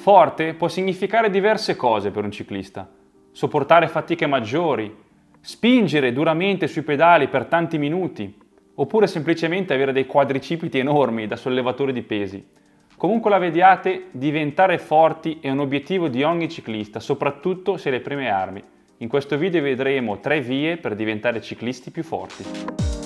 Forte può significare diverse cose per un ciclista. Sopportare fatiche maggiori, spingere duramente sui pedali per tanti minuti, oppure semplicemente avere dei quadricipiti enormi da sollevatore di pesi. Comunque la vediate, diventare forti è un obiettivo di ogni ciclista, soprattutto se le prime armi. In questo video vedremo tre vie per diventare ciclisti più forti.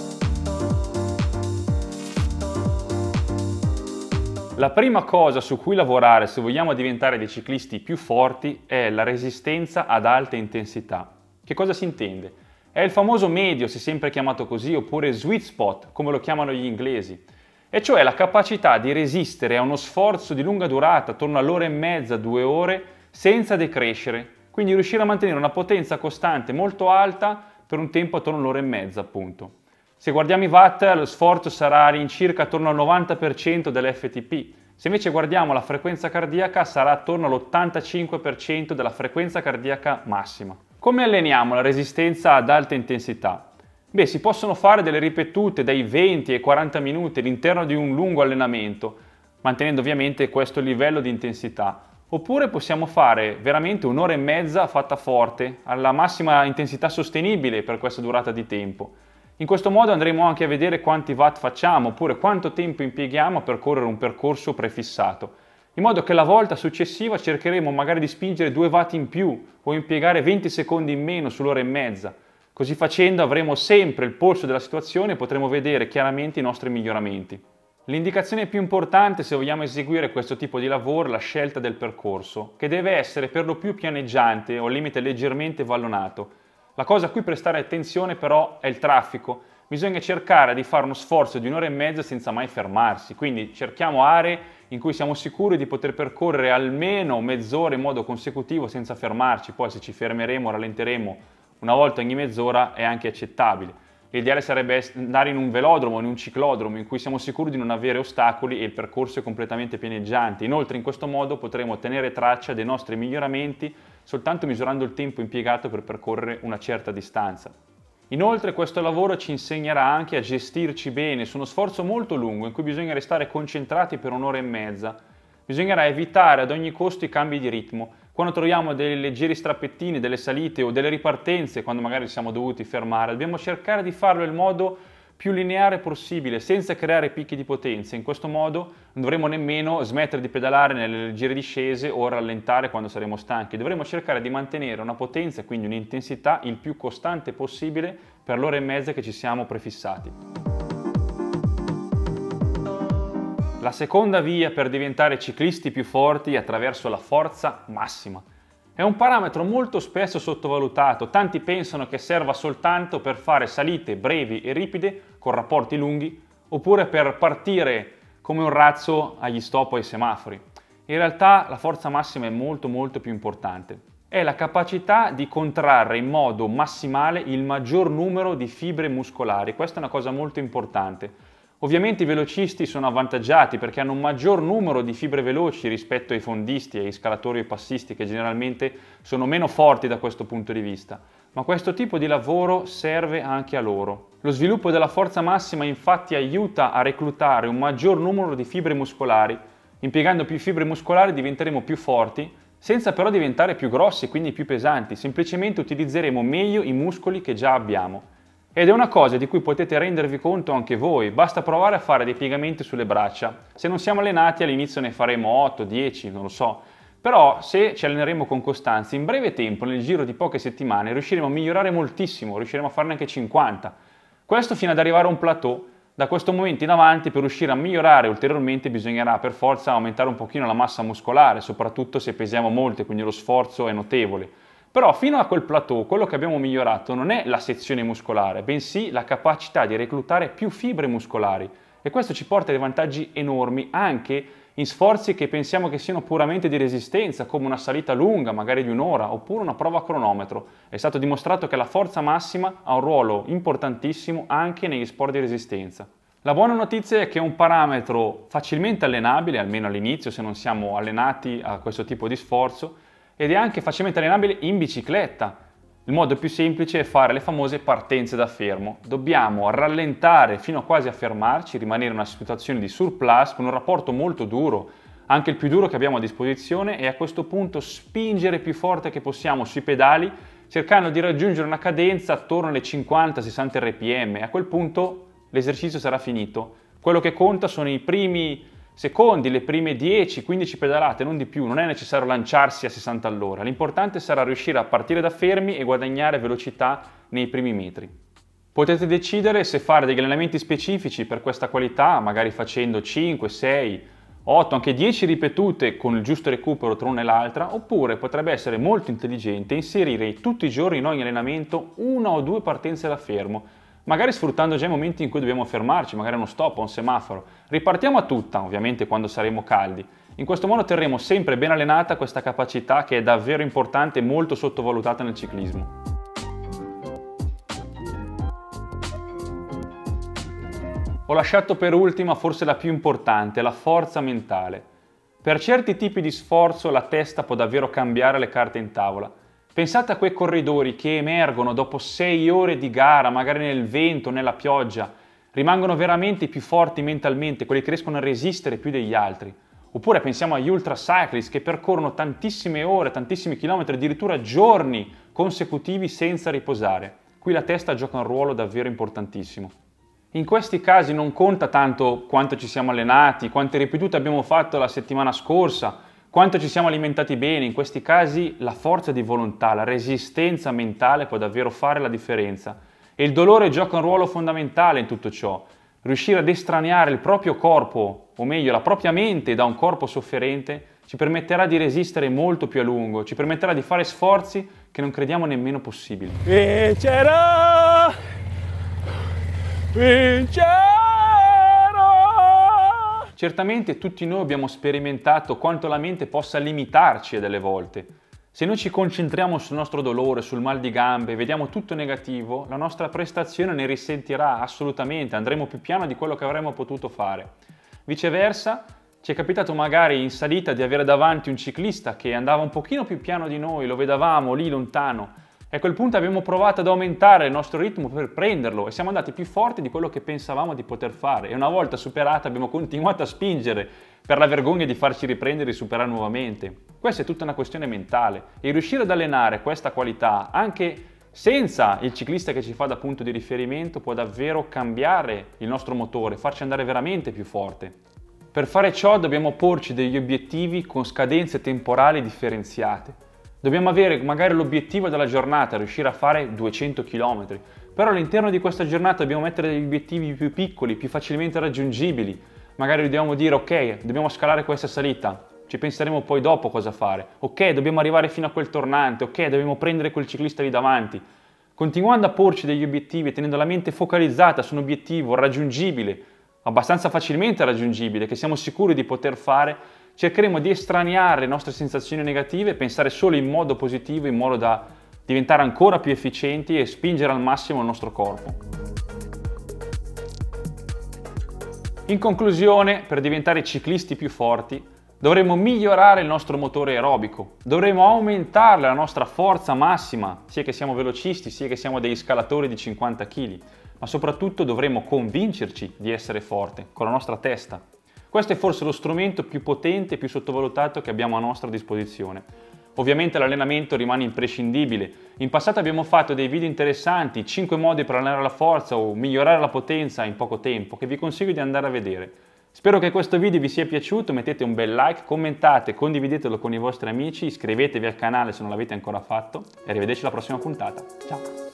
La prima cosa su cui lavorare se vogliamo diventare dei ciclisti più forti è la resistenza ad alte intensità. Che cosa si intende? È il famoso medio, se sempre chiamato così, oppure sweet spot, come lo chiamano gli inglesi, e cioè la capacità di resistere a uno sforzo di lunga durata, attorno all'ora e mezza, due ore, senza decrescere, quindi riuscire a mantenere una potenza costante molto alta per un tempo attorno all'ora e mezza, appunto. Se guardiamo i watt, lo sforzo sarà all'incirca attorno al 90% dell'FTP. Se invece guardiamo la frequenza cardiaca, sarà attorno all'85% della frequenza cardiaca massima. Come alleniamo la resistenza ad alta intensità? Beh, si possono fare delle ripetute dai 20 ai 40 minuti all'interno di un lungo allenamento, mantenendo ovviamente questo livello di intensità. Oppure possiamo fare veramente un'ora e mezza fatta forte, alla massima intensità sostenibile per questa durata di tempo. In questo modo andremo anche a vedere quanti watt facciamo oppure quanto tempo impieghiamo a percorrere un percorso prefissato, in modo che la volta successiva cercheremo magari di spingere 2 watt in più o impiegare 20 secondi in meno sull'ora e mezza. Così facendo avremo sempre il polso della situazione e potremo vedere chiaramente i nostri miglioramenti. L'indicazione più importante se vogliamo eseguire questo tipo di lavoro è la scelta del percorso, che deve essere per lo più pianeggiante o al limite leggermente vallonato, la cosa a cui prestare attenzione però è il traffico. Bisogna cercare di fare uno sforzo di un'ora e mezza senza mai fermarsi, quindi cerchiamo aree in cui siamo sicuri di poter percorrere almeno mezz'ora in modo consecutivo senza fermarci, poi se ci fermeremo, rallenteremo una volta ogni mezz'ora è anche accettabile L'ideale sarebbe andare in un velodromo, in un ciclodromo, in cui siamo sicuri di non avere ostacoli e il percorso è completamente pianeggiante. Inoltre in questo modo potremo tenere traccia dei nostri miglioramenti soltanto misurando il tempo impiegato per percorrere una certa distanza. Inoltre questo lavoro ci insegnerà anche a gestirci bene su uno sforzo molto lungo in cui bisogna restare concentrati per un'ora e mezza. Bisognerà evitare ad ogni costo i cambi di ritmo quando troviamo dei leggeri strappettini, delle salite o delle ripartenze, quando magari siamo dovuti fermare, dobbiamo cercare di farlo in modo più lineare possibile, senza creare picchi di potenza. In questo modo non dovremo nemmeno smettere di pedalare nelle leggere discese o rallentare quando saremo stanchi. Dovremo cercare di mantenere una potenza, quindi un'intensità, il più costante possibile per l'ora e mezza che ci siamo prefissati. La seconda via per diventare ciclisti più forti è attraverso la forza massima. È un parametro molto spesso sottovalutato, tanti pensano che serva soltanto per fare salite brevi e ripide con rapporti lunghi oppure per partire come un razzo agli stop o ai semafori. In realtà la forza massima è molto molto più importante è la capacità di contrarre in modo massimale il maggior numero di fibre muscolari. Questa è una cosa molto importante. Ovviamente i velocisti sono avvantaggiati perché hanno un maggior numero di fibre veloci rispetto ai fondisti e ai scalatori e passisti che generalmente sono meno forti da questo punto di vista, ma questo tipo di lavoro serve anche a loro. Lo sviluppo della forza massima infatti aiuta a reclutare un maggior numero di fibre muscolari. Impiegando più fibre muscolari diventeremo più forti, senza però diventare più grossi e quindi più pesanti, semplicemente utilizzeremo meglio i muscoli che già abbiamo. Ed è una cosa di cui potete rendervi conto anche voi, basta provare a fare dei piegamenti sulle braccia. Se non siamo allenati all'inizio ne faremo 8, 10, non lo so. Però se ci alleneremo con costanza, in breve tempo, nel giro di poche settimane, riusciremo a migliorare moltissimo, riusciremo a farne anche 50. Questo fino ad arrivare a un plateau. Da questo momento in avanti, per riuscire a migliorare ulteriormente, bisognerà per forza aumentare un pochino la massa muscolare, soprattutto se pesiamo molto, quindi lo sforzo è notevole. Però fino a quel plateau quello che abbiamo migliorato non è la sezione muscolare, bensì la capacità di reclutare più fibre muscolari e questo ci porta dei vantaggi enormi anche in sforzi che pensiamo che siano puramente di resistenza, come una salita lunga, magari di un'ora, oppure una prova a cronometro. È stato dimostrato che la forza massima ha un ruolo importantissimo anche negli sport di resistenza. La buona notizia è che è un parametro facilmente allenabile, almeno all'inizio se non siamo allenati a questo tipo di sforzo, ed è anche facilmente allenabile in bicicletta. Il modo più semplice è fare le famose partenze da fermo. Dobbiamo rallentare fino a quasi a fermarci, rimanere in una situazione di surplus con un rapporto molto duro, anche il più duro che abbiamo a disposizione e a questo punto spingere più forte che possiamo sui pedali cercando di raggiungere una cadenza attorno alle 50-60 rpm. A quel punto l'esercizio sarà finito. Quello che conta sono i primi secondi le prime 10-15 pedalate, non di più, non è necessario lanciarsi a 60 all'ora, l'importante sarà riuscire a partire da fermi e guadagnare velocità nei primi metri. Potete decidere se fare degli allenamenti specifici per questa qualità, magari facendo 5, 6, 8, anche 10 ripetute con il giusto recupero tra una e l'altra, oppure potrebbe essere molto intelligente inserire tutti i giorni in ogni allenamento una o due partenze da fermo, magari sfruttando già i momenti in cui dobbiamo fermarci, magari uno stop, o un semaforo. Ripartiamo a tutta, ovviamente quando saremo caldi. In questo modo terremo sempre ben allenata questa capacità che è davvero importante e molto sottovalutata nel ciclismo. Ho lasciato per ultima forse la più importante, la forza mentale. Per certi tipi di sforzo la testa può davvero cambiare le carte in tavola. Pensate a quei corridori che emergono dopo sei ore di gara, magari nel vento, nella pioggia, rimangono veramente i più forti mentalmente, quelli che riescono a resistere più degli altri. Oppure pensiamo agli ultra cyclist che percorrono tantissime ore, tantissimi chilometri, addirittura giorni consecutivi senza riposare. Qui la testa gioca un ruolo davvero importantissimo. In questi casi non conta tanto quanto ci siamo allenati, quante ripetute abbiamo fatto la settimana scorsa, quanto ci siamo alimentati bene, in questi casi la forza di volontà, la resistenza mentale può davvero fare la differenza. E il dolore gioca un ruolo fondamentale in tutto ciò. Riuscire ad estraneare il proprio corpo, o meglio la propria mente, da un corpo sofferente, ci permetterà di resistere molto più a lungo, ci permetterà di fare sforzi che non crediamo nemmeno possibili. Vincerò! Vincerò! Certamente tutti noi abbiamo sperimentato quanto la mente possa limitarci delle volte. Se noi ci concentriamo sul nostro dolore, sul mal di gambe, vediamo tutto negativo, la nostra prestazione ne risentirà assolutamente, andremo più piano di quello che avremmo potuto fare. Viceversa, ci è capitato magari in salita di avere davanti un ciclista che andava un pochino più piano di noi, lo vedevamo lì lontano, e a quel punto abbiamo provato ad aumentare il nostro ritmo per prenderlo e siamo andati più forti di quello che pensavamo di poter fare. E una volta superato abbiamo continuato a spingere per la vergogna di farci riprendere e superare nuovamente. Questa è tutta una questione mentale e riuscire ad allenare questa qualità anche senza il ciclista che ci fa da punto di riferimento può davvero cambiare il nostro motore, farci andare veramente più forte. Per fare ciò dobbiamo porci degli obiettivi con scadenze temporali differenziate. Dobbiamo avere magari l'obiettivo della giornata, riuscire a fare 200 km, però all'interno di questa giornata dobbiamo mettere degli obiettivi più piccoli, più facilmente raggiungibili. Magari dobbiamo dire ok, dobbiamo scalare questa salita, ci penseremo poi dopo cosa fare. Ok, dobbiamo arrivare fino a quel tornante, ok, dobbiamo prendere quel ciclista lì davanti. Continuando a porci degli obiettivi tenendo la mente focalizzata su un obiettivo raggiungibile, abbastanza facilmente raggiungibile, che siamo sicuri di poter fare, cercheremo di estraneare le nostre sensazioni negative, pensare solo in modo positivo, in modo da diventare ancora più efficienti e spingere al massimo il nostro corpo. In conclusione, per diventare ciclisti più forti, dovremo migliorare il nostro motore aerobico, dovremo aumentare la nostra forza massima, sia che siamo velocisti, sia che siamo degli scalatori di 50 kg, ma soprattutto dovremo convincerci di essere forti con la nostra testa, questo è forse lo strumento più potente e più sottovalutato che abbiamo a nostra disposizione. Ovviamente l'allenamento rimane imprescindibile. In passato abbiamo fatto dei video interessanti, 5 modi per allenare la forza o migliorare la potenza in poco tempo, che vi consiglio di andare a vedere. Spero che questo video vi sia piaciuto, mettete un bel like, commentate, condividetelo con i vostri amici, iscrivetevi al canale se non l'avete ancora fatto e arrivederci alla prossima puntata. Ciao!